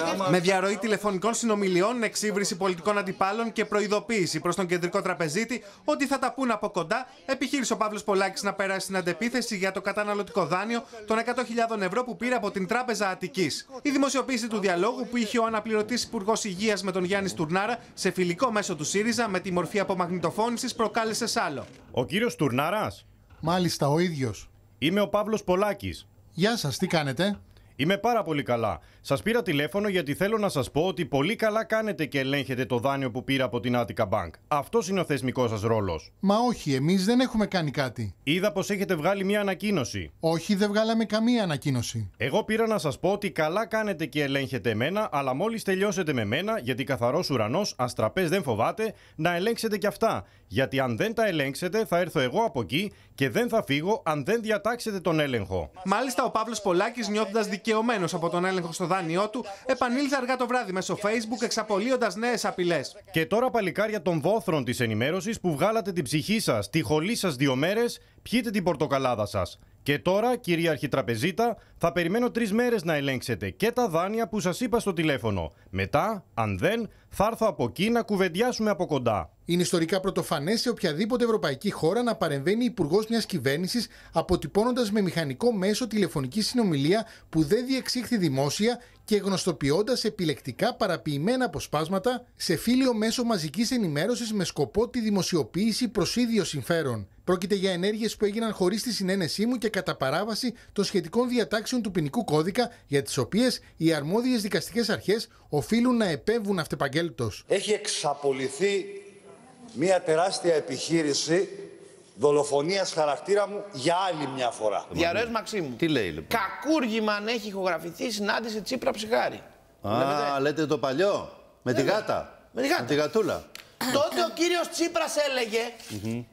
Λοιπόν, ε, με διαρροή τηλεφωνικών συνομιλιών, εξύβριση πολιτικών αντιπάλων και προειδοποίηση προς τον κεντρικό τραπεζίτη ότι θα τα πούν από κοντά, επιχείρησε ο Παύλος Πολάκης να περάσει την αντεπίθεση για το καταναλωτικό δάνειο των 100.000 ευρώ που πήρε από την Τράπεζα Αττικής. Η δημοσιοποίηση του διαλόγου που είχε ο αναπληρωτής Υπουργός Υγείας με τον Γιάννη Τουρνάρα σε φιλικό μέσο του ΣΥΡΙΖΑ με τη μορφή απομαγνητοφώνησης προκάλεσε άλλο. Ο κύριος Τουρνάρα. Μάλιστα, ο ίδιος. Είμαι ο Παύλος Πολάκης. Γεια σας, τι κάνετε. Είμαι πάρα πολύ καλά. Σας πήρα τηλέφωνο γιατί θέλω να σας πω ότι πολύ καλά κάνετε και ελέγχετε το δάνειο που πήρα από την Attica Bank. Αυτός είναι ο θεσμικός σας ρόλος. Μα όχι, εμείς δεν έχουμε κάνει κάτι. Είδα πως έχετε βγάλει μια ανακοίνωση. Όχι, δεν βγάλαμε καμία ανακοίνωση. Εγώ πήρα να σας πω ότι καλά κάνετε και ελέγχετε εμένα, αλλά μόλις τελειώσετε με μένα, γιατί καθαρός ουρανός, αστραπέ δεν φοβάται, να ελέγξετε κι αυτά. Γιατί αν δεν τα ελέγξετε, θα έρθω εγώ από εκεί και δεν θα φύγω αν δεν διατάξετε τον έλεγχο. Μάλιστα, ο Παύλος Πολάκης νιώθοντας Δικαιωμένο από τον έλεγχο στο δάνειό του, επανήλθε αργά το βράδυ μέσω Facebook εξαπολύοντας νέες απειλές. Και τώρα, παλικάρια των βόθρων της ενημέρωσης που βγάλατε την ψυχή σας, τη χολή σας δύο μέρες, πιείτε την πορτοκαλάδα σας. Και τώρα, κυρίαρχη τραπεζίτα, θα περιμένω τρεις μέρες να ελέγξετε και τα δάνεια που σας είπα στο τηλέφωνο. Μετά, αν δεν, θα έρθω από εκεί να κουβεντιάσουμε από κοντά. Είναι ιστορικά πρωτοφανές σε οποιαδήποτε ευρωπαϊκή χώρα να παρεμβαίνει υπουργός μιας κυβέρνησης αποτυπώνοντας με μηχανικό μέσο τηλεφωνική συνομιλία που δεν διεξήχθη δημόσια και γνωστοποιώντας επιλεκτικά παραποιημένα αποσπάσματα σε φίλιο μέσο μαζικής ενημέρωσης με σκοπό τη δημοσιοποίηση προ ίδιο συμφέρον. Πρόκειται για ενέργειες που έγιναν χωρίς τη συνένεσή μου και κατά παράβαση των σχετικών διατάξεων του ποινικού κώδικα για τις οποίες οι αρμόδιες δικαστικές αρχές οφείλουν να επέμβουν αυτεπαγγέλτο. Έχει εξαπολυθεί μια τεράστια επιχείρηση δολοφονίας χαρακτήρα μου για άλλη μια φορά. Διαρροέ Μαξίμου. Τι λέει λοιπόν. Κακούργημα αν έχει ηχογραφηθεί συνάντηση Τσίπρα ψυχάρη. Α, λέτε, το παλιό. Με τη γάτα. Με τη γάτα. Με τη γατούλα. Τότε ο κύριος Τσίπρας έλεγε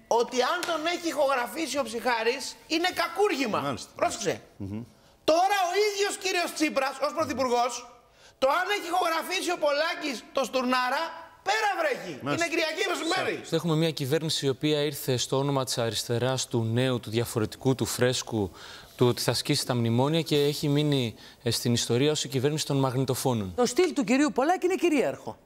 ότι αν τον έχει ηχογραφήσει ο ψυχάρης είναι κακούργημα. Πρόσεξε. Τώρα ο ίδιος κύριος Τσίπρας ως πρωθυπουργός, το αν έχει ηχογραφήσει ο Πολάκης το Στουρνάρα, πέρα βρέχει. την Είναι Κυριακή μεσημέρι. Έχουμε μια κυβέρνηση η οποία ήρθε στο όνομα της αριστεράς, του νέου, του διαφορετικού, του φρέσκου, του ότι θα σκίσει τα μνημόνια και έχει μείνει ε, στην ιστορία ως η κυβέρνηση των μαγνητοφώνων. Το στυλ του κυρίου Πολάκη είναι κυρίαρχο.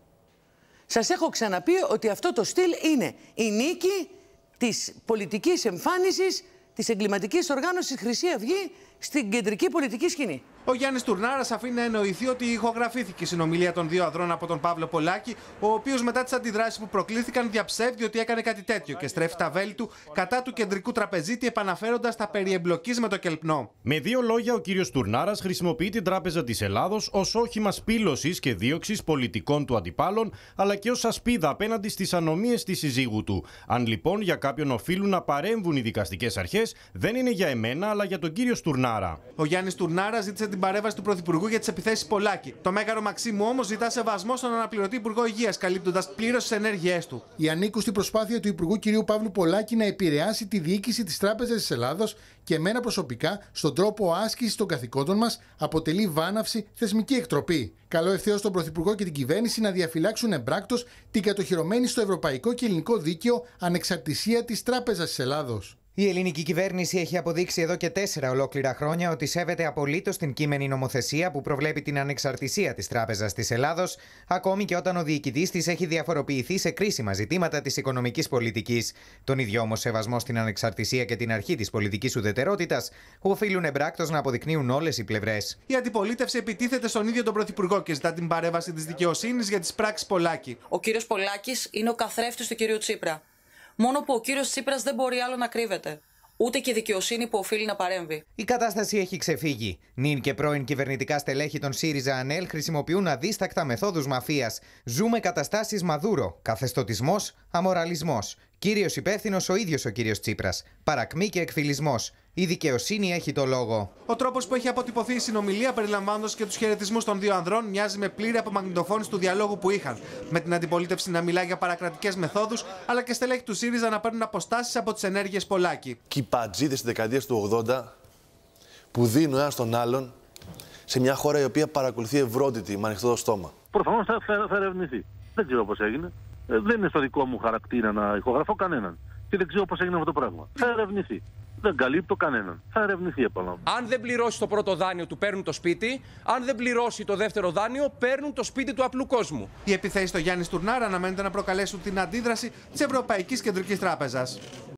Σας έχω ξαναπεί ότι αυτό το στυλ είναι η νίκη της πολιτικής εμφάνισης της εγκληματικής οργάνωσης Χρυσή Αυγή στην κεντρική πολιτική σκηνή. Ο Γιάννης Τουρνάρας αφήνει να εννοηθεί ότι ηχογραφήθηκε η συνομιλία των δύο αδρών από τον Παύλο Πολάκη, ο οποίος μετά τις αντιδράσεις που προκλήθηκαν διαψεύδει ότι έκανε κάτι τέτοιο και στρέφει τα βέλη του κατά του κεντρικού τραπεζίτη, επαναφέροντας τα περί με το κελπνό. Με δύο λόγια, ο κύριος Τουρνάρας χρησιμοποιεί την Τράπεζα της Ελλάδος ως όχημα σπήλωσης και δίωξης πολιτικών του αντιπάλων, αλλά και ως ασπίδα απέναντι στις ανομίες της συζύγου του. Αν λοιπόν για κάποιον οφείλουν να παρέμβουν οι δικαστικές αρχές, δεν είναι για εμένα, αλλά για τον κύριο Στουρνάρα Τουρνάρα. Ο Γιάννης Τουρνάρα ζήτησε την παρέμβαση του Πρωθυπουργού για τις επιθέσεις Πολάκη. Το μέγαρο Μαξίμου όμως ζητά σεβασμό στον αναπληρωτή Υπουργό Υγείας, καλύπτοντας πλήρως τις ενέργειές του. Η ανήκουστη προσπάθεια του Υπουργού κ. Παύλου Πολάκη να επηρεάσει τη διοίκηση της Τράπεζας της Ελλάδος και εμένα προσωπικά στον τρόπο άσκησης των καθηκόντων μας αποτελεί βάναυση θεσμική εκτροπή. Καλό ευθέως τον Πρωθυπουργό και την κυβέρνηση να διαφυλάξουν εμπράκτος την κατοχυρωμένη στο ευρωπαϊκό και ελληνικό δίκαιο ανεξαρτησία της Τράπεζας της Ελλάδος. Η ελληνική κυβέρνηση έχει αποδείξει εδώ και τέσσερα ολόκληρα χρόνια ότι σέβεται απολύτως την κείμενη νομοθεσία που προβλέπει την ανεξαρτησία της Τράπεζας της Ελλάδος, ακόμη και όταν ο διοικητής της έχει διαφοροποιηθεί σε κρίσιμα ζητήματα της οικονομικής πολιτικής. Τον ίδιο όμως σεβασμό στην ανεξαρτησία και την αρχή της πολιτικής ουδετερότητας οφείλουν εμπράκτο να αποδεικνύουν όλες οι πλευρές. Η αντιπολίτευση επιτίθεται στον ίδιο τον Πρωθυπουργό και ζητά την παρέμβαση της δικαιοσύνης για τις πράξεις Πολάκη. Ο κύριος Πολάκης είναι ο καθρέφτης του κυρίου Τσίπρα. Μόνο που ο κύριος Τσίπρας δεν μπορεί άλλο να κρύβεται. Ούτε και η δικαιοσύνη που οφείλει να παρέμβει. Η κατάσταση έχει ξεφύγει. Νυν και πρώην κυβερνητικά στελέχη των ΣΥΡΙΖΑ ΑΝΕΛ χρησιμοποιούν αδίστακτα μεθόδους μαφίας. Ζούμε καταστάσεις Μαδούρο, καθεστωτισμός, αμοραλισμός. Κύριος υπεύθυνος ο ίδιος ο κύριος Τσίπρας. Παρακμή και εκφυλισμός. Η δικαιοσύνη έχει το λόγο. Ο τρόπος που έχει αποτυπωθεί η συνομιλία, περιλαμβάνοντας και τους χαιρετισμούς των δύο ανδρών, μοιάζει με πλήρη απομαγνητοφώνηση του διαλόγου που είχαν. Με την αντιπολίτευση να μιλά για παρακρατικές μεθόδους, αλλά και στελέχη του ΣΥΡΙΖΑ να παίρνουν αποστάσεις από τις ενέργειες Πολάκη. πατζίδες της δεκαετίας του 80 που δίνουν ένα τον άλλον σε μια χώρα η οποία παρακολουθεί ευρώτητη με ανοιχτό το στόμα. Προφανώς θα, θα ερευνηθεί. Δεν ξέρω πώς έγινε. Ε, δεν είναι στο δικό μου χαρακτήρα να ηχογραφώ κανέναν. Και δεν ξέρω πώς έγινε αυτό το πράγμα. Θα ερευνηθεί. Δεν καλύπτω κανέναν. Θα ερευνηθεί, επαναλαμβάνω. Αν δεν πληρώσει το πρώτο δάνειο, του παίρνουν το σπίτι. Αν δεν πληρώσει το δεύτερο δάνειο, παίρνουν το σπίτι του απλού κόσμου. Οι επιθέσεις στο Γιάννης Τουρνάρα αναμένεται να προκαλέσουν την αντίδραση της Ευρωπαϊκής Κεντρικής Τράπεζας.